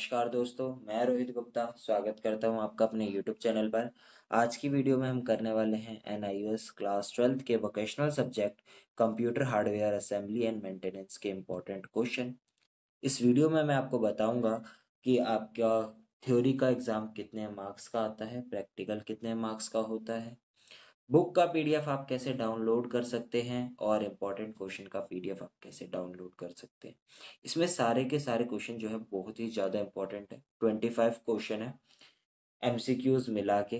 नमस्कार दोस्तों मैं रोहित गुप्ता स्वागत करता हूं आपका अपने यूट्यूब चैनल पर आज की वीडियो में हम करने वाले हैं एन क्लास ट्वेल्थ के vocational subject computer hardware assembly and maintenance के इम्पोर्टेंट क्वेश्चन इस वीडियो में मैं आपको बताऊंगा कि आपका थ्योरी का एग्ज़ाम कितने मार्क्स का आता है प्रैक्टिकल कितने मार्क्स का होता है बुक का पीडीएफ आप कैसे डाउनलोड कर सकते हैं और इम्पॉर्टेंट क्वेश्चन का पीडीएफ आप कैसे डाउनलोड कर सकते हैं इसमें सारे के सारे क्वेश्चन जो है बहुत ही ज़्यादा इम्पॉर्टेंट है ट्वेंटी फाइव क्वेश्चन है क्यूज मिला के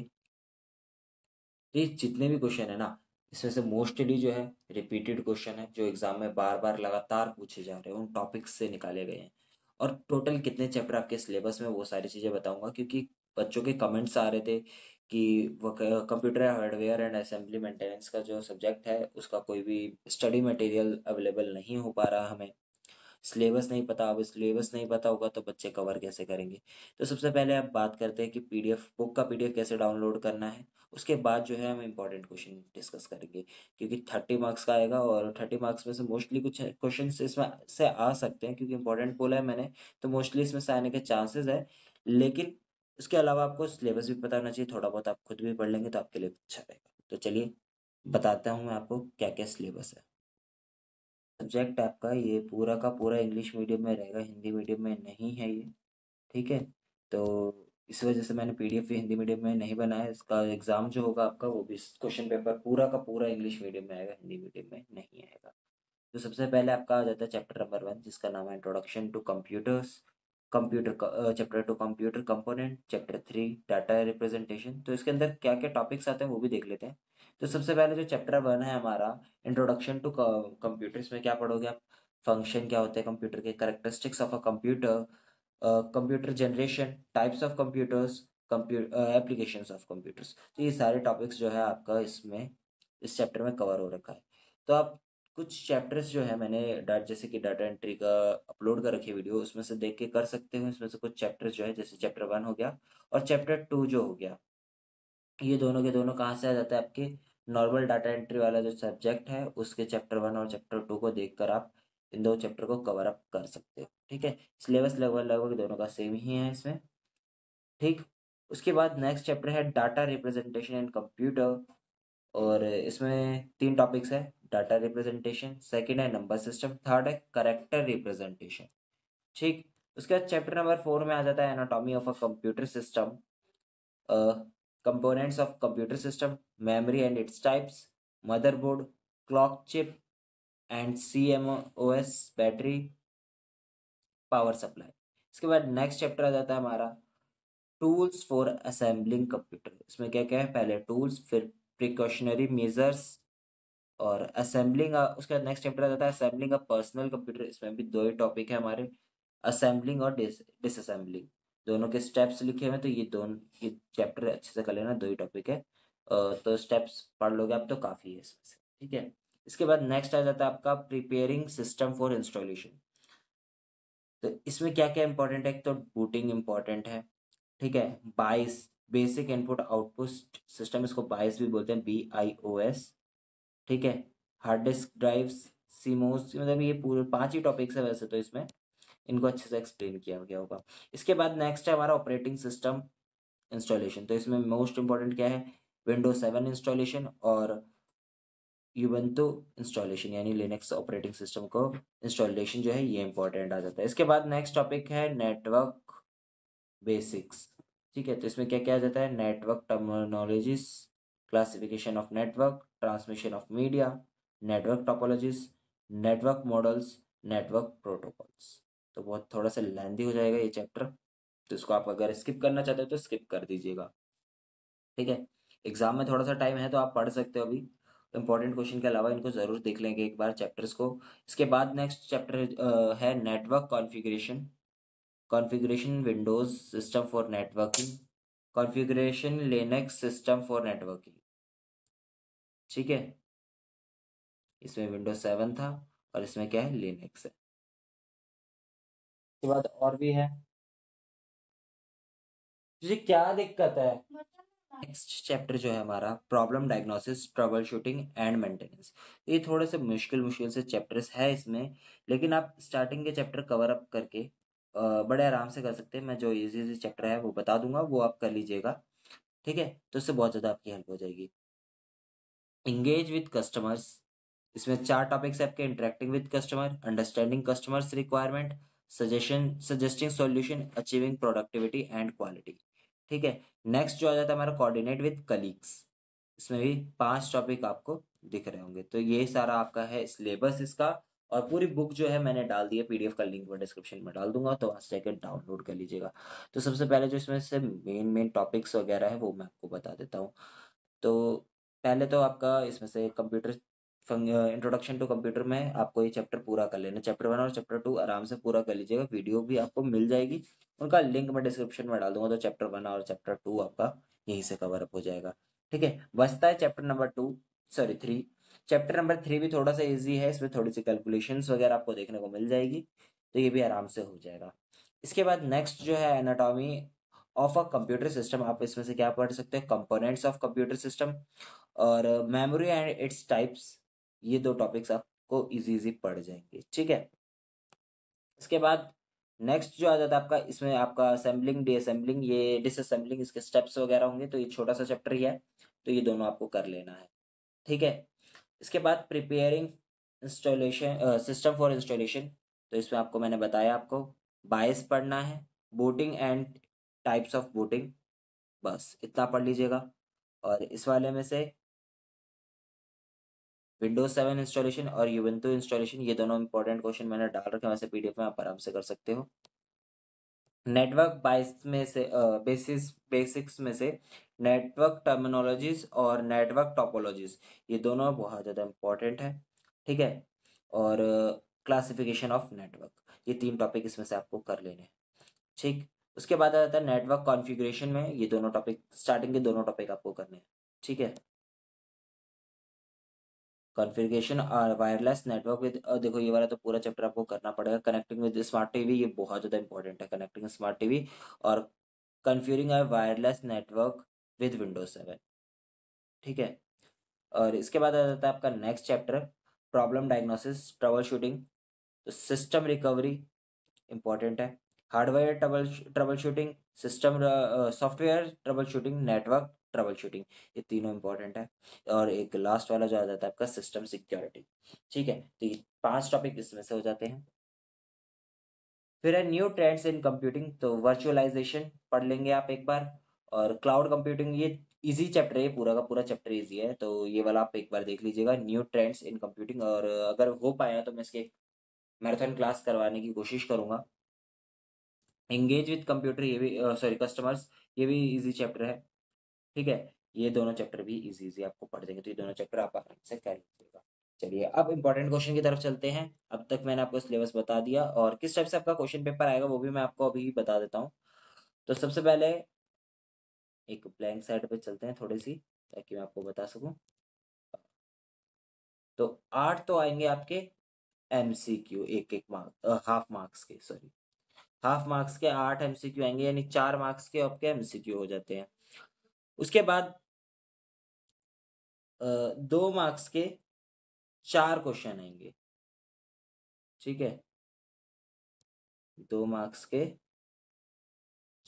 ये जितने भी क्वेश्चन है ना इसमें से मोस्टली जो है रिपीटेड क्वेश्चन है जो एग्जाम में बार बार लगातार पूछे जा रहे हैं उन टॉपिक्स से निकाले गए हैं और टोटल कितने चैप्टर आपके सिलेबस में वो सारी चीज़ें बताऊंगा क्योंकि बच्चों के कमेंट्स आ रहे थे कि computer hardware and assembly maintenance का जो सब्जेक्ट है उसका कोई भी स्टडी मटेरियल अवेलेबल नहीं हो पा रहा हमें सिलेबस नहीं पता अब सिलेबस नहीं पता होगा तो बच्चे कवर कैसे करेंगे तो सबसे पहले आप बात करते हैं कि पीडीएफ बुक का पीडीएफ कैसे डाउनलोड करना है उसके बाद जो है हम इम्पोर्टेंट क्वेश्चन डिस्कस करेंगे क्योंकि थर्टी मार्क्स का आएगा और थर्टी मार्क्स में से मोस्टली कुछ क्वेश्चन इसमें से आ सकते हैं क्योंकि इम्पोर्टेंट बोला है मैंने तो मोस्टली इसमें से आने के चांसेस है लेकिन उसके अलावा आपको सिलेबस भी पता होना चाहिए थोड़ा बहुत आप खुद भी पढ़ लेंगे तो आपके लिए अच्छा रहेगा तो चलिए बताता हूँ मैं आपको क्या क्या सिलेबस है सब्जेक्ट आपका ये पूरा का पूरा इंग्लिश मीडियम में रहेगा हिंदी मीडियम में नहीं है ये ठीक है तो इस वजह से मैंने पीडीएफ भी हिंदी मीडियम में नहीं बनाया इसका एग्ज़ाम जो होगा आपका वो भी क्वेश्चन पेपर पूरा का पूरा इंग्लिश मीडियम में आएगा हिंदी मीडियम में नहीं आएगा तो सबसे पहले आपका आ जाता है चैप्टर नंबर वन जिसका नाम है introduction to computers computer chapter two computer component chapter three data representation तो इसके अंदर क्या क्या टॉपिक्स आते हैं वो भी देख लेते हैं तो सबसे पहले जो चैप्टर वन है हमारा इंट्रोडक्शन टू कंप्यूटर इसमें क्या पढ़ोगे आप फंक्शन क्या होते हैं कंप्यूटर के characteristics of a computer computer generation types of computers computer application of computers तो ये सारे टॉपिक्स जो है आपका इसमें इस चैप्टर में कवर हो रखा है तो आप कुछ चैप्टर्स जो है मैंने डाट जैसे कि डाटा एंट्री का अपलोड कर रखी वीडियो उसमें से देख के कर सकते हो इसमें से कुछ चैप्टर्स जो है जैसे चैप्टर वन हो गया और चैप्टर टू जो हो गया ये दोनों के दोनों कहाँ से आ जाता है आपके नॉर्मल डाटा एंट्री वाला जो सब्जेक्ट है उसके चैप्टर वन और चैप्टर टू को देख कर आप इन दो चैप्टर को कवर अप कर सकते हो ठीक है सिलेबस लगभग लगभग दोनों का सेम ही है इसमें ठीक उसके बाद नेक्स्ट चैप्टर है डाटा रिप्रेजेंटेशन एंड कंप्यूटर और इसमें तीन टॉपिक्स है डाटा रिप्रेजेंटेशन सेकेंड है नंबर सिस्टम थर्ड है करेक्टर रिप्रेजेंटेशन ठीक उसके बाद चैप्टर नंबर फोर में आ जाता है anatomy of a computer system components of computer system memory and its types motherboard clock chip and C M O S battery power supply इसके बाद नेक्स्ट चैप्टर आ जाता है हमारा टूल्स फॉर असेंबलिंग कंप्यूटर इसमें क्या क्या है पहले टूल्स फिर प्रिकॉशनरी मेजर्स और असेंबलिंग उसके बाद नेक्स्ट चैप्टर आ जाता है असेंबलिंग ऑफ पर्सनल कंप्यूटर इसमें भी दो ही टॉपिक है हमारे असेंबलिंग और डिसअसेंबलिंग दोनों के स्टेप्स लिखे हुए हैं तो ये दोनों ये चैप्टर अच्छे से कर लेना दो ही टॉपिक है तो स्टेप्स पढ़ लोगे आप तो काफ़ी है इसमें से ठीक है इसके बाद नेक्स्ट आ जाता है आपका प्रिपेयरिंग सिस्टम फॉर इंस्टॉलेशन तो इसमें क्या क्या इंपॉर्टेंट है एक तो बूटिंग इंपॉर्टेंट है ठीक है बाइस बेसिक इनपुट आउटपुट सिस्टम इसको बाइस भी बोलते हैं बी आई ओ एस ठीक है हार्ड डिस्क ड्राइव्स सीमोस मतलब ये पूरे पांच ही टॉपिक्स है वैसे तो इसमें इनको अच्छे से एक्सप्लेन किया गया होगा इसके बाद नेक्स्ट है हमारा ऑपरेटिंग सिस्टम इंस्टॉलेशन तो इसमें मोस्ट इंपॉर्टेंट क्या है विंडो सेवन इंस्टॉलेशन और यूबंतु इंस्टॉलेशन यानी लिनक्स ऑपरेटिंग सिस्टम को इंस्टॉलेशन जो है ये इंपॉर्टेंट आ जाता है इसके बाद नेक्स्ट टॉपिक है नेटवर्क बेसिक्स ठीक है तो इसमें क्या क्या आ जाता है network terminologies classification of network, transmission of media, network topologies, network models, network protocols. तो बहुत थोड़ा सा लेंदी हो जाएगा ये चैप्टर तो इसको आप अगर स्किप करना चाहते हो तो स्किप कर दीजिएगा ठीक है एग्जाम में थोड़ा सा टाइम है तो आप पढ़ सकते हो अभी इंपॉर्टेंट तो क्वेश्चन के अलावा इनको जरूर देख लेंगे एक बार चैप्टर्स को इसके बाद नेक्स्ट चैप्टर है network configuration configuration Windows system for networking configuration Linux system for networking ठीक है इसमें विंडो सेवन था और इसमें क्या है लिनक्स है उसके बाद और भी है तुझे क्या दिक्कत है नेक्स्ट चैप्टर जो है हमारा problem diagnosis trouble shooting and maintenance ये थोड़े से मुश्किल मुश्किल से चैप्टर्स है इसमें लेकिन आप स्टार्टिंग के चैप्टर कवर अप करके बड़े आराम से कर सकते हैं मैं जो इजी इजी चैप्टर है वो बता दूंगा वो आप कर लीजिएगा ठीक है तो उससे बहुत ज़्यादा आपकी हेल्प हो जाएगी एंगेज विद कस्टमर्स इसमें चार टॉपिक्स है आपके interacting with customer understanding customers requirement suggestion suggesting solution achieving productivity and quality ठीक है नेक्स्ट जो आ जाता है हमारा कोऑर्डिनेट विद कलीग्स इसमें भी पांच टॉपिक आपको दिख रहे होंगे तो ये सारा आपका है सिलेबस इसका और पूरी बुक जो है मैंने डाल दी है पीडीएफ का लिंक मैं डिस्क्रिप्शन में डाल दूंगा तो वहां से डाउनलोड कर लीजिएगा तो सबसे पहले जो इसमें से मेन मेन टॉपिक्स वगैरह है वो मैं आपको बता देता हूँ तो पहले तो आपका इसमें से कंप्यूटर इंट्रोडक्शन टू कंप्यूटर में आपको ये चैप्टर पूरा कर लेना चैप्टर वन और चैप्टर टू आराम से पूरा कर लीजिएगा वीडियो भी आपको मिल जाएगी उनका लिंक मैं डिस्क्रिप्शन में डाल दूंगा तो चैप्टर वन और चैप्टर टू आपका यहीं से कवर अप हो जाएगा ठीक है बचता है chapter number two sorry three chapter number three भी थोड़ा सा ईजी है इसमें थोड़ी सी कैलकुलेशन वगैरह आपको देखने को मिल जाएगी तो ये भी आराम से हो जाएगा इसके बाद नेक्स्ट जो है anatomy of a computer system आप इसमें से क्या पढ़ सकते हैं कंपोनेंट्स ऑफ कंप्यूटर सिस्टम और मेमोरी एंड इट्स टाइप्स ये दो टॉपिक्स आपको इजी इजी पढ़ जाएंगे ठीक है इसके बाद नेक्स्ट जो आ जाता है आपका इसमें आपका असेंबलिंग डीअसेंबलिंग ये डिसअसेंबलिंग इसके स्टेप्स वगैरह होंगे तो ये छोटा सा चैप्टर ही है तो ये दोनों आपको कर लेना है ठीक है इसके बाद preparing installation system for installation तो इसमें आपको मैंने बताया आपको बायस पढ़ना है booting and types of booting बस इतना पढ़ लीजिएगा और इस वाले में से विंडोज सेवन इंस्टॉलेशन और यूविंतु इंस्टॉलेशन ये दोनों इंपॉर्टेंट क्वेश्चन मैंने डाल रखे हैं वैसे पीडीएफ में आप आराम से कर सकते हो नेटवर्क बाइस में से बेसिस बेसिक्स में से नेटवर्क टर्मिनोलॉजीज और नेटवर्क टॉपोलॉजीज ये दोनों बहुत ज़्यादा इंपॉर्टेंट है ठीक है और क्लासिफिकेशन ऑफ नेटवर्क ये तीन टॉपिक इसमें से आपको कर लेने हैं ठीक उसके बाद आ जाता है नेटवर्क कॉन्फ़िगरेशन में ये दोनों टॉपिक स्टार्टिंग के दोनों टॉपिक आपको करने हैं ठीक है कॉन्फ़िगरेशन और वायरलेस नेटवर्क विद देखो ये वाला तो पूरा चैप्टर आपको करना पड़ेगा कनेक्टिंग विद स्मार्ट टीवी ये बहुत ज़्यादा इंपॉर्टेंट है कनेक्टिंग स्मार्ट टीवी और configuring our wireless network with Windows seven ठीक है और इसके बाद आ जाता है आपका next chapter problem diagnosis trouble shooting तो सिस्टम रिकवरी इंपॉर्टेंट है hardware trouble trouble shooting system software trouble shooting network trouble shooting ये तीनों इंपॉर्टेंट है और एक लास्ट वाला जो आ जाता है आपका सिस्टम सिक्योरिटी ठीक है तो ये पांच टॉपिक इसमें से हो जाते हैं फिर है न्यू ट्रेंड्स इन कंप्यूटिंग तो वर्चुअलाइजेशन पढ़ लेंगे आप एक बार और क्लाउड कंप्यूटिंग ये इजी चैप्टर है पूरा का पूरा चैप्टर इजी है तो ये वाला आप एक बार देख लीजिएगा न्यू ट्रेंड्स इन कंप्यूटिंग और अगर हो पाया तो मैं इसके मैराथन क्लास करवाने की कोशिश करूंगा एंगेज विथ कंप्यूटर ये भी सॉरी कस्टमर्स ये भी इजी चैप्टर है ठीक है ये दोनों चैप्टर भी इजी इजी आपको पढ़ देंगे तो ये दोनों चैप्टर आप आराम से कर लीजिएगा चलिए अब इंपॉर्टेंट क्वेश्चन की तरफ चलते हैं अब तक मैंने आपको सिलेबस बता दिया और किस टाइप से आपका क्वेश्चन पेपर आएगा वो भी मैं आपको अभी बता देता हूँ तो सबसे पहले एक ब्लैंक साइड पर चलते हैं थोड़ी सी ताकि मैं आपको बता सकूँ तो आठ तो आएंगे आपके क्यू एक एक मार्क हाफ मार्क्स के सॉरी हाफ मार्क्स के आठ एमसीक्यू आएंगे यानी चार मार्क्स के आपके एमसीक्यू हो जाते हैं उसके बाद दो मार्क्स के चार क्वेश्चन आएंगे ठीक है दो मार्क्स के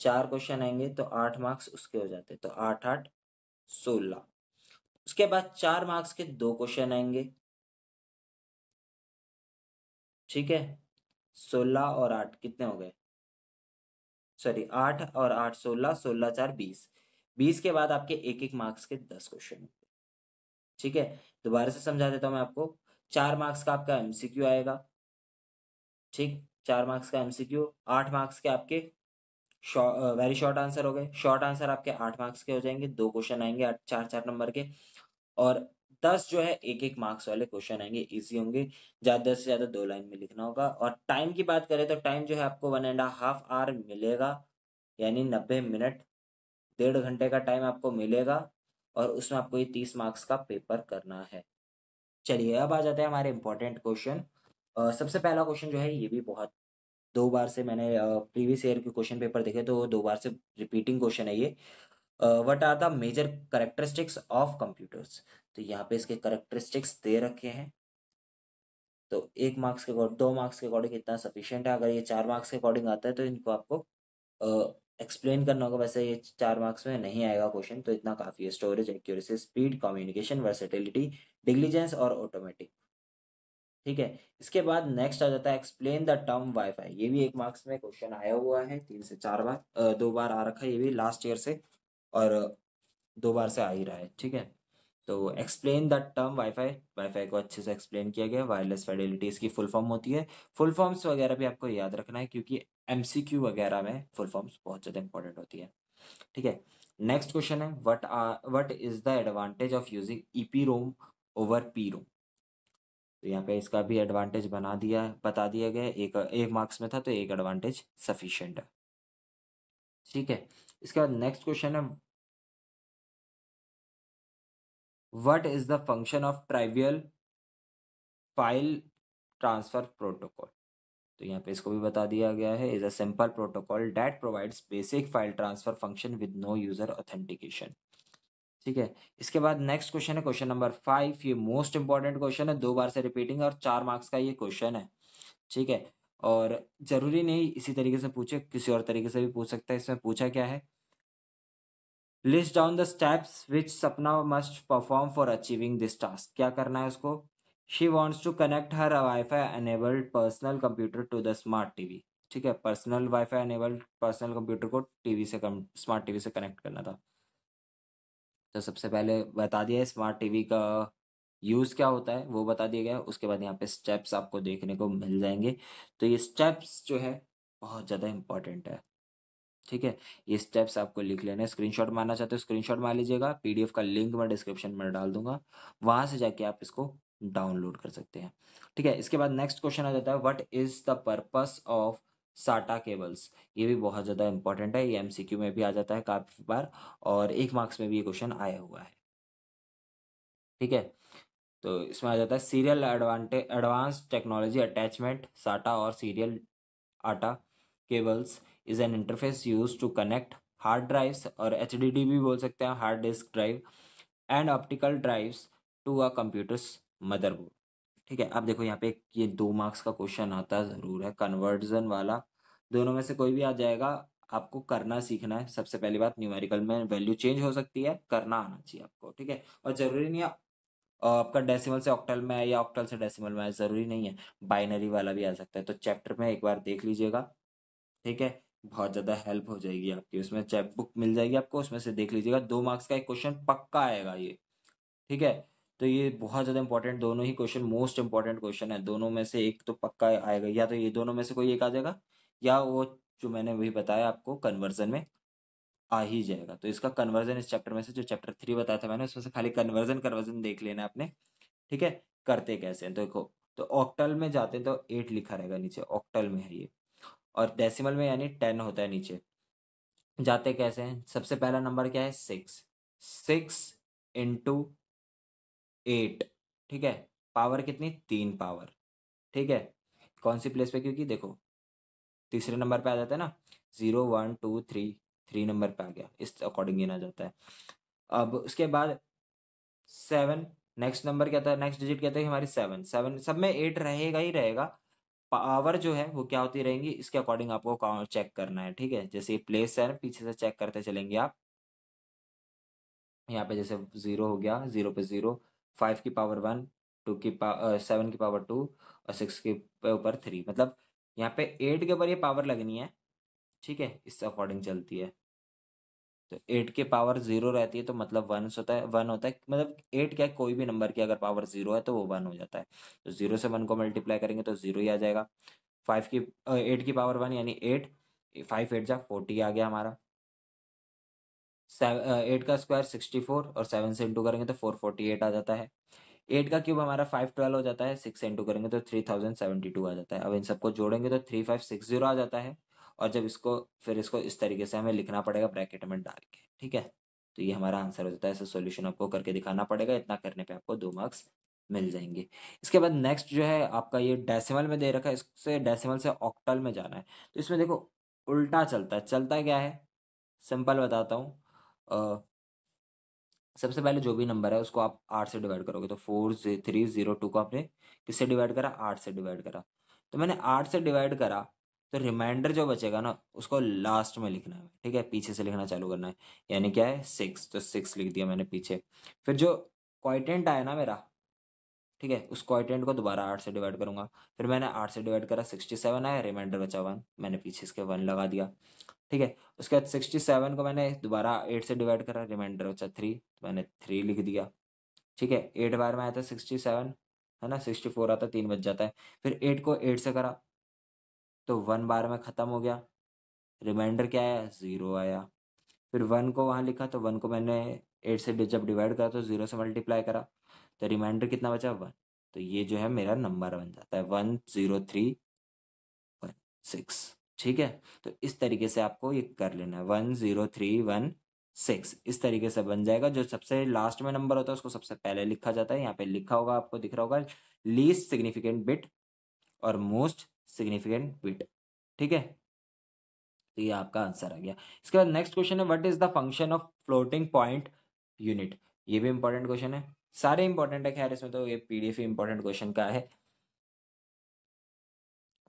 चार क्वेश्चन आएंगे तो आठ मार्क्स उसके हो जाते हैं तो आठ आठ सोलह उसके बाद चार मार्क्स के दो क्वेश्चन आएंगे ठीक है सोलह और आठ कितने हो गए सॉरी आठ और आठ सोलह सोलह चार बीस बीस के बाद आपके एक एक मार्क्स के दस क्वेश्चन ठीक है दोबारा से समझा देता हूँ मैं आपको चार मार्क्स का आपका एमसीक्यू आएगा ठीक चार मार्क्स का एमसीक्यू आठ मार्क्स के आपके शॉर्ट वेरी शॉर्ट आंसर हो गए शॉर्ट आंसर आपके आठ मार्क्स के हो जाएंगे दो क्वेश्चन आएंगे चार चार नंबर के और दस जो है एक एक मार्क्स वाले क्वेश्चन आएंगे इजी होंगे ज्यादा से ज्यादा दो लाइन में लिखना होगा और टाइम की बात करें तो टाइम जो है आपको वन एंड हाफ आवर मिलेगा यानी नब्बे मिनट डेढ़ घंटे का टाइम आपको मिलेगा और उसमें आपको ये तीस मार्क्स का पेपर करना है चलिए अब आ जाते हैं हमारे इंपॉर्टेंट क्वेश्चन सबसे पहला क्वेश्चन जो है ये भी बहुत दो बार से मैंने प्रीवियस ईयर के क्वेश्चन पेपर देखे तो दो बार से रिपीटिंग क्वेश्चन है ये what are the major characteristics of computers तो यहाँ पे इसके करेक्टरिस्टिक्स दे रखे हैं तो एक मार्क्स के अकॉर्डिंग दो मार्क्स के अकॉर्डिंग इतना सफिशियंट है अगर ये चार मार्क्स के अकॉर्डिंग आता है तो इनको आपको एक्सप्लेन करना होगा वैसे ये चार मार्क्स में नहीं आएगा क्वेश्चन तो इतना काफ़ी है storage accuracy speed communication versatility diligence और ऑटोमेटिक ठीक है इसके बाद नेक्स्ट आ जाता है एक्सप्लेन द टर्म वाईफाई ये भी एक मार्क्स में क्वेश्चन आया हुआ है तीन से चार बार दो बार आ रखा है ये भी लास्ट ईयर से और दो बार से आ ही रहा है ठीक है तो explain that term wifi wifi को अच्छे से एक्सप्लेन किया गया वायरलेस फेडिलिटीज इसकी फुल फॉर्म होती है फुल फॉर्म्स वगैरह भी आपको याद रखना है क्योंकि एमसीक्यू वगैरह में फुल फॉर्म्स बहुत ज़्यादा इंपॉर्टेंट होती है ठीक है नेक्स्ट क्वेश्चन है what are what is the advantage of using E P ROM over P ROM तो यहाँ पे इसका भी एडवांटेज बना दिया बता दिया गया एक एक मार्क्स में था तो एक एडवांटेज सफिशियंट है ठीक है इसके बाद नेक्स्ट क्वेश्चन है what is the function of trivial file transfer protocol तो यहाँ पे इसको भी बता दिया गया है is a simple protocol that provides basic file transfer function with no user authentication ठीक है इसके बाद नेक्स्ट क्वेश्चन है क्वेश्चन नंबर फाइव ये मोस्ट इंपॉर्टेंट क्वेश्चन है दो बार से रिपीटिंग और चार मार्क्स का ये क्वेश्चन है ठीक है और जरूरी नहीं इसी तरीके से पूछे किसी और तरीके से भी पूछ सकता है इसमें पूछा क्या है list down the steps which Sapna must perform for achieving this task क्या करना है उसको she wants to connect her wi fi enabled personal computer to the smart TV ठीक है personal wi fi enabled personal computer को TV से smart TV से connect करना था तो सबसे पहले बता दिया स्मार्ट टीवी का यूज़ क्या होता है वो बता दिया गया उसके बाद यहाँ पे स्टेप्स आपको देखने को मिल जाएंगे तो ये स्टेप्स जो है बहुत ज़्यादा इंपॉर्टेंट है ठीक है ये स्टेप्स आपको लिख लेना स्क्रीनशॉट मारना चाहते हो स्क्रीनशॉट मार लीजिएगा पीडीएफ का लिंक मैं डिस्क्रिप्शन में डाल दूंगा वहां से जाके आप इसको डाउनलोड कर सकते हैं ठीक है इसके बाद नेक्स्ट क्वेश्चन आ जाता है what is the purpose of SATA cables ये भी बहुत ज़्यादा इंपॉर्टेंट है ये एमसीक्यू में भी आ जाता है काफ़ी बार और एक मार्क्स में भी ये क्वेश्चन आया हुआ है ठीक है तो इसमें आ जाता है serial advantage advance technology attachment SATA और serial ATA cables is an interface use to connect hard drives और एच भी बोल सकते हैं hard disk drive and optical drives to a computer's motherboard ठीक है आप देखो यहाँ पे ये दो मार्क्स का क्वेश्चन आता ज़रूर है कन्वर्जन वाला दोनों में से कोई भी आ जाएगा आपको करना सीखना है सबसे पहली बात न्यूमेरिकल में वैल्यू चेंज हो सकती है करना आना चाहिए आपको ठीक है और ज़रूरी नहीं है आपका डेसिमल से ऑक्टल में है या ऑक्टल से डेसिमल में है ज़रूरी नहीं है बाइनरी वाला भी आ सकता है तो चैप्टर में एक बार देख लीजिएगा ठीक है बहुत ज़्यादा हेल्प हो जाएगी आपकी उसमें चैप बुक मिल जाएगी आपको उसमें से देख लीजिएगा दो मार्क्स का एक क्वेश्चन पक्का आएगा ये ठीक है तो ये बहुत ज़्यादा इंपॉर्टेंट दोनों ही क्वेश्चन मोस्ट इंपॉर्टेंट क्वेश्चन है दोनों में से एक तो पक्का आएगा या तो ये दोनों में से कोई एक आ जाएगा या वो जो मैंने वही बताया आपको कन्वर्जन में आ ही जाएगा तो इसका कन्वर्जन इस चैप्टर में से जो चैप्टर थ्री बताया था मैंने उसमें से खाली कन्वर्जन कन्वर्जन देख लेना आपने ठीक है करते कैसे देखो तो ऑक्टल में जाते हैं तो एट लिखा रहेगा नीचे ऑक्टल में है ये और डेसिमल में यानी टेन होता है नीचे जाते कैसे हैं सबसे पहला नंबर क्या है सिक्स सिक्स इंटू एट ठीक है पावर कितनी तीन पावर ठीक है कौन सी प्लेस पे क्योंकि देखो तीसरे नंबर पे आ जाता है ना zero one two three three number पे आ गया इस अकॉर्डिंग ना जाता है अब उसके बाद सेवन नेक्स्ट नंबर क्या था नेक्स्ट डिजिट क्या था हमारी सेवन सेवन सब में एट रहेगा ही रहेगा पावर जो है वो क्या होती रहेंगी इसके अकॉर्डिंग आपको चेक करना है ठीक है जैसे प्लेस है पीछे से चेक करते चलेंगे आप यहाँ पे जैसे जीरो हो गया जीरो पे जीरो फाइव की पावर वन टू की पावर सेवन की पावर टू और सिक्स के ऊपर थ्री मतलब यहाँ पे एट के ऊपर ये पावर लगनी है ठीक है इस अकॉर्डिंग चलती है तो एट के पावर जीरो रहती है तो मतलब वन होता है वन होता है मतलब एट क्या कोई भी नंबर की अगर पावर जीरो है तो वो वन हो जाता है तो जीरो से वन को मल्टीप्लाई करेंगे तो जीरो ही आ जाएगा फाइव की एट की पावर वन यानी एट फाइव एट जा फोर्टी आ गया हमारा एट का स्क्वायर सिक्सटी फोर और सेवन से इंटू करेंगे तो फोर फोर्टी एट आ जाता है एट का क्यूब हमारा फाइव ट्वेल्व हो जाता है सिक्स इंटू करेंगे तो थ्री थाउजेंड सेवेंटी टू आ जाता है अब इन सबको जोड़ेंगे तो थ्री फाइव सिक्स जीरो आ जाता है और जब इसको फिर इसको इस तरीके से हमें लिखना पड़ेगा ब्रैकेट में डाल के ठीक है तो ये हमारा आंसर हो जाता है ऐसा सोल्यूशन आपको करके दिखाना पड़ेगा इतना करने पर आपको दो मार्क्स मिल जाएंगे इसके बाद नेक्स्ट जो है आपका ये डेसिमल में दे रखा है इससे डेसिमल से ऑक्टल में जाना है तो इसमें देखो उल्टा चलता है चलता क्या है सिंपल बताता हूँ सबसे पहले जो भी नंबर है उसको आप आठ से डिवाइड करोगे तो फोर थ्री जीरो टू को आपने किससे डिवाइड करा आठ से डिवाइड करा तो मैंने आठ से डिवाइड करा तो रिमाइंडर जो बचेगा ना उसको लास्ट में लिखना है ठीक है पीछे से लिखना चालू करना है यानी क्या है सिक्स तो सिक्स लिख दिया मैंने पीछे फिर जो क्वाइटेंट आया ना मेरा ठीक है उस क्वाइटेंट को दोबारा आठ से डिवाइड करूंगा फिर मैंने आठ से डिवाइड करा सिक्सटी सेवन आया रिमाइंडर बचा वन मैंने पीछे इसके वन लगा दिया ठीक है उसके बाद सिक्सटी सेवन को मैंने दोबारा एट से डिवाइड करा रिमाइंडर बचा थ्री तो मैंने थ्री लिख दिया ठीक है एट बार में आया था सिक्सटी सेवन है ना सिक्सटी फोर आता तीन बच जाता है फिर एट को एट से करा तो वन बार में ख़त्म हो गया रिमाइंडर क्या आया ज़ीरो आया फिर वन को वहाँ लिखा तो वन को मैंने एट से जब डिवाइड करा तो ज़ीरो से मल्टीप्लाई करा तो रिमाइंडर कितना बचा वन तो ये जो है मेरा नंबर बन जाता है one zero three one six ठीक है तो इस तरीके से आपको ये कर लेना है one zero three one six इस तरीके से बन जाएगा जो सबसे लास्ट में नंबर होता है उसको सबसे पहले लिखा जाता है यहाँ पे लिखा होगा आपको दिख रहा होगा लीस्ट सिग्निफिकेंट बिट और मोस्ट सिग्निफिकेंट बिट ठीक है तो ये आपका आंसर आ गया इसके बाद नेक्स्ट क्वेश्चन है what is the function of floating point unit ये भी इंपॉर्टेंट क्वेश्चन है सारे इंपॉर्टेंट है खैर इसमें तो ये पीडीएफ इंपॉर्टेंट क्वेश्चन का है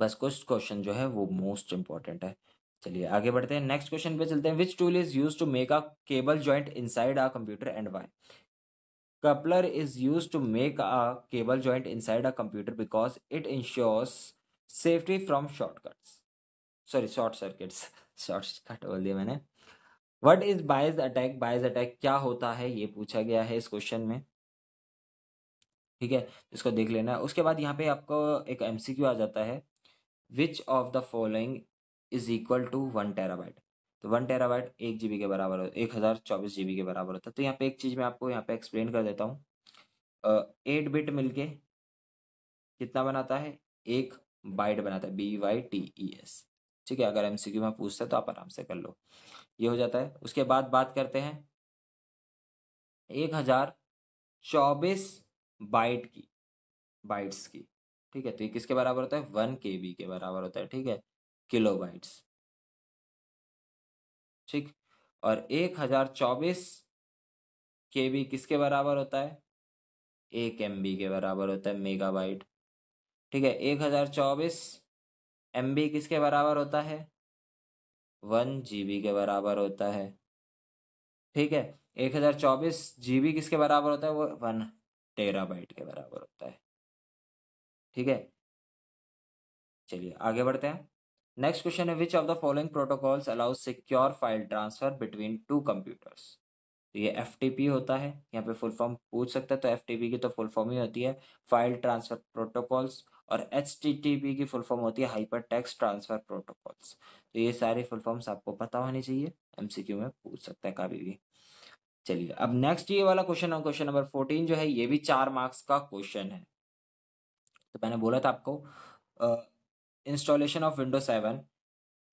बस कुछ क्वेश्चन जो है वो मोस्ट इंपॉर्टेंट है चलिए आगे बढ़ते हैं नेक्स्ट क्वेश्चन पे चलते हैं which tool is use to make a cable joint side a computer and Y coupler is use to make a cable joint side a computer because it ensures safety from shortcuts sorry short circuits short cut बोल दिया मैंने what is bias attack bias attack क्या होता है ये पूछा गया है इस क्वेश्चन में ठीक है इसको देख लेना उसके बाद यहाँ पे आपको एक एम आ जाता है which of the following is equal to one terabyte तो वन टेराबाइट एक जीबी के बराबर हो एक हज़ार चौबीस जीबी के बराबर होता है तो यहाँ पे एक चीज़ मैं आपको यहाँ पे एक्सप्लेन कर देता हूँ एट बिट मिलके कितना बनाता है एक बाइट बनाता है B Y T E S ठीक है अगर एमसीक्यू में पूछता है तो आप आराम से कर लो ये हो जाता है उसके बाद बात करते हैं एक हजार चौबीस बाइट की बाइट्स की ठीक है तो ये किसके बराबर होता है वन के बी के बराबर होता है ठीक है किलो बाइट्स ठीक और एक हजार चौबीस के बी किसके बराबर होता है एक एम बी के बराबर होता है मेगा बाइट ठीक है एक हजार चौबीस एम बी किसके बराबर होता है वन जी बी के बराबर होता है ठीक है एक हजार चौबीस जी बी किसके बराबर होता है वो वन टेरा बाइट के बराबर होता है ठीक है चलिए आगे बढ़ते हैं नेक्स्ट क्वेश्चन है which of the following protocols allow secure file transfer between two computers तो ये एफ होता है यहाँ पे फुल फॉर्म पूछ सकते हैं तो एफ की तो फुल फॉर्म ही होती है फाइल ट्रांसफर प्रोटोकॉल्स और एच की फुल फॉर्म होती है हाइपर टेक्स्ट ट्रांसफर प्रोटोकॉल्स तो ये सारे फुल फॉर्म्स आपको पता होने चाहिए एमसीक्यू में पूछ सकता है कभी भी चलिए अब नेक्स्ट ये वाला क्वेश्चन है क्वेश्चन नंबर फोर्टीन जो है ये भी चार मार्क्स का क्वेश्चन है तो मैंने बोला था आपको इंस्टॉलेशन ऑफ विंडो सेवन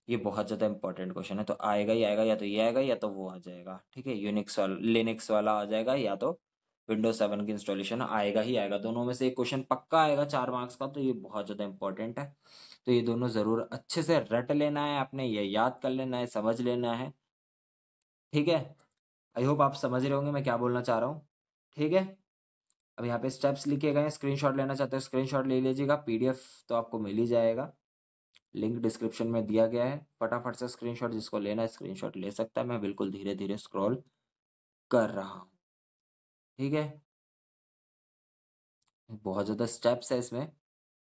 ये बहुत ज़्यादा इंपॉर्टेंट क्वेश्चन है तो आएगा ही आएगा या तो ये आएगा या तो वो आ जाएगा ठीक है यूनिक्स वाला लिनिक्स वाला आ जाएगा या तो विंडो सेवन की इंस्टॉलेशन आएगा ही आएगा दोनों में से एक क्वेश्चन पक्का आएगा चार मार्क्स का तो ये बहुत ज़्यादा इंपॉर्टेंट है तो ये दोनों ज़रूर अच्छे से रट लेना है आपने ये याद कर लेना है समझ लेना है ठीक है आई होप आप समझ रहे होंगे मैं क्या बोलना चाह रहा हूँ ठीक है अब यहाँ पे स्टेप्स लिखे गए हैं स्क्रीनशॉट लेना चाहते हो स्क्रीनशॉट ले लीजिएगा पीडीएफ तो आपको मिल ही जाएगा लिंक डिस्क्रिप्शन में दिया गया है फटाफट से स्क्रीनशॉट जिसको लेना है स्क्रीनशॉट ले सकता है मैं बिल्कुल धीरे धीरे स्क्रॉल कर रहा हूँ ठीक है बहुत ज़्यादा स्टेप्स है इसमें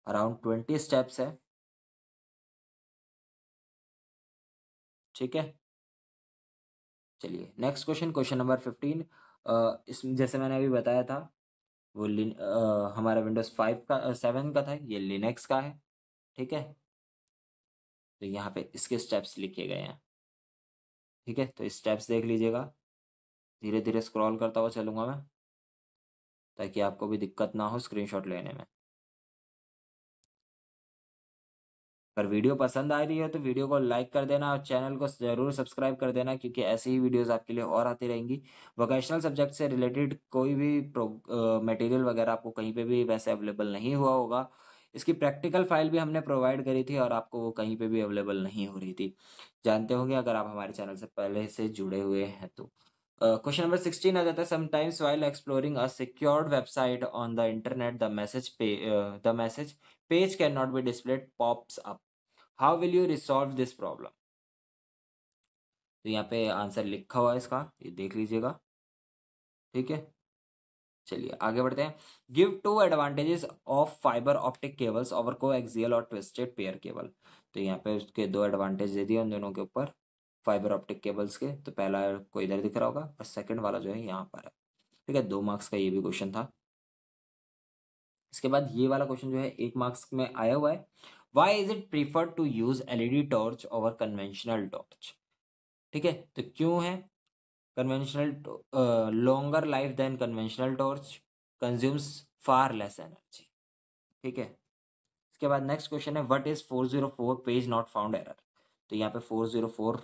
अराउंड ट्वेंटी स्टेप्स है ठीक है चलिए next question question number fifteen इस जैसे मैंने अभी बताया था वो लिन हमारा विंडोज फाइव का सेवन का था ये लिनक्स का है ठीक है तो यहाँ पे इसके स्टेप्स लिखे गए हैं ठीक है तो स्टेप्स देख लीजिएगा धीरे धीरे स्क्रॉल करता हुआ चलूंगा मैं ताकि आपको भी दिक्कत ना हो स्क्रीनशॉट लेने में अगर वीडियो पसंद आ रही हो तो वीडियो को लाइक कर देना और चैनल को जरूर सब्सक्राइब कर देना क्योंकि ऐसी ही वीडियोस आपके लिए और आती रहेंगी वोकेशनल सब्जेक्ट से रिलेटेड कोई भी मटेरियल वगैरह आपको कहीं पे भी वैसे अवेलेबल नहीं हुआ होगा इसकी प्रैक्टिकल फाइल भी हमने प्रोवाइड करी थी और आपको वो कहीं पर भी अवेलेबल नहीं हो रही थी जानते होंगे अगर आप हमारे चैनल से पहले से जुड़े हुए हैं तो क्वेश्चन नंबर सिक्सटीन आ जाता है sometimes while exploring a secured website on the internet the message पे the message page can not be displayed pops up how will you resolve this problem तो यहाँ पे आंसर लिखा हुआ है इसका ये देख लीजिएगा ठीक है चलिए आगे बढ़ते हैं give two advantages of fibre optic cables over coaxial और ट्विस्टेड पेयर केबल तो यहाँ पे उसके दो एडवांटेज दे दिए उन दोनों के ऊपर फाइबर ऑप्टिक केबल्स के तो पहला को इधर दिख रहा होगा और सेकंड वाला जो है यहाँ पर है ठीक है दो मार्क्स का ये भी क्वेश्चन था इसके बाद ये वाला क्वेश्चन जो है एक मार्क्स में आया हुआ है why is it preferred to use LED torch over conventional torch ठीक है तो क्यों है conventional longer life than conventional torch consumes far less energy ठीक है इसके बाद नेक्स्ट क्वेश्चन है what is 404 page not found error तो यहाँ पे four zero four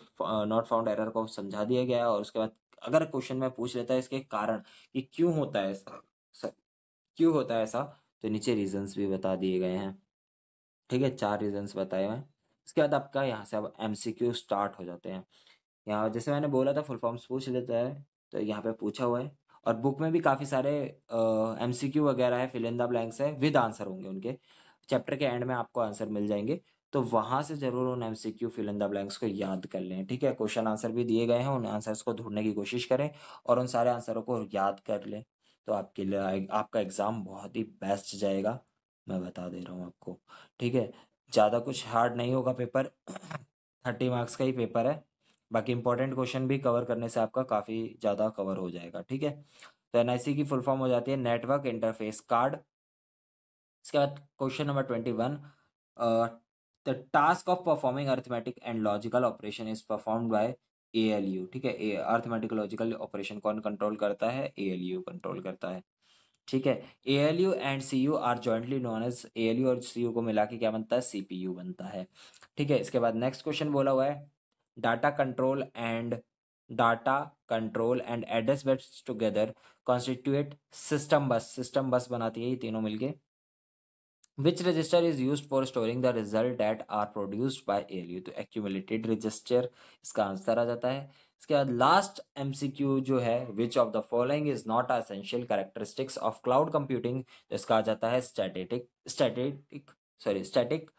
not found error को समझा दिया गया और उसके बाद अगर क्वेश्चन में पूछ लेता है इसके कारण कि क्यों होता है ऐसा क्यों होता है ऐसा तो नीचे रीजंस भी बता दिए गए हैं ठीक है चार रीजंस बताए हैं इसके बाद आपका यहाँ से अब एम स्टार्ट हो जाते हैं यहाँ जैसे मैंने बोला था फुल फॉर्म्स पूछ लेता है तो यहाँ पे पूछा हुआ है और बुक में भी काफ़ी सारे एम सी क्यू वगैरह है फिलिंदा ब्लैंक्स है विद आंसर होंगे उनके चैप्टर के एंड में आपको आंसर मिल जाएंगे तो वहां से जरूर उन M C Q fill in the blanks को याद कर लें ठीक है क्वेश्चन आंसर भी दिए गए हैं उन आंसर्स को ढूंढने की कोशिश करें और उन सारे आंसरों को याद कर लें तो आपके लिए आपका एग्ज़ाम बहुत ही बेस्ट जाएगा मैं बता दे रहा हूँ आपको ठीक है ज़्यादा कुछ हार्ड नहीं होगा पेपर थर्टी मार्क्स का ही पेपर है बाकी इंपॉर्टेंट क्वेश्चन भी कवर करने से आपका काफ़ी ज़्यादा कवर हो जाएगा ठीक है तो एन की फुल फॉर्म हो जाती है नेटवर्क इंटरफेस कार्ड इसके बाद question number twenty one the task of performing arithmetic and logical operation is perform by A L U ठीक है अर्थमेटिक लॉजिकल ऑपरेशन कौन कंट्रोल करता है ए एल यू कंट्रोल करता है ठीक है A L U and C U are jointly known as A L U और सी यू को मिला के क्या बनता है सी पी यू बनता है ठीक है इसके बाद नेक्स्ट क्वेश्चन बोला हुआ है data control and data control and address bits together constitute system bus system bus बनाती है ये तीनों मिलके which register is use for storing the result that are produced by L U तो accumulated रजिस्टर इसका आंसर आ जाता है इसके बाद लास्ट एम सी क्यू जो है which of the following is not essential characteristics of cloud computing इसका आ जाता है static static sorry static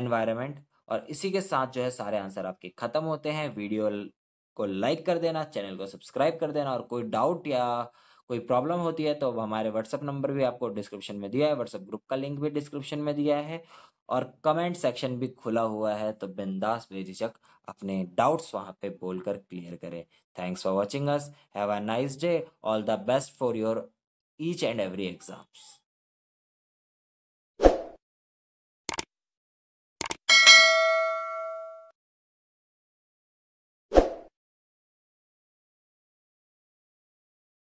environment और इसी के साथ जो है सारे आंसर आपके खत्म होते हैं वीडियो को लाइक कर देना चैनल को सब्सक्राइब कर देना और कोई डाउट या कोई प्रॉब्लम होती है तो हमारे व्हाट्सअप नंबर भी आपको डिस्क्रिप्शन में दिया है व्हाट्सअप ग्रुप का लिंक भी डिस्क्रिप्शन में दिया है और कमेंट सेक्शन भी खुला हुआ है तो बिंदास बेझिझक अपने डाउट्स वहाँ पे बोलकर क्लियर करें thanks for watching us have a nice day all the best for your each and every exams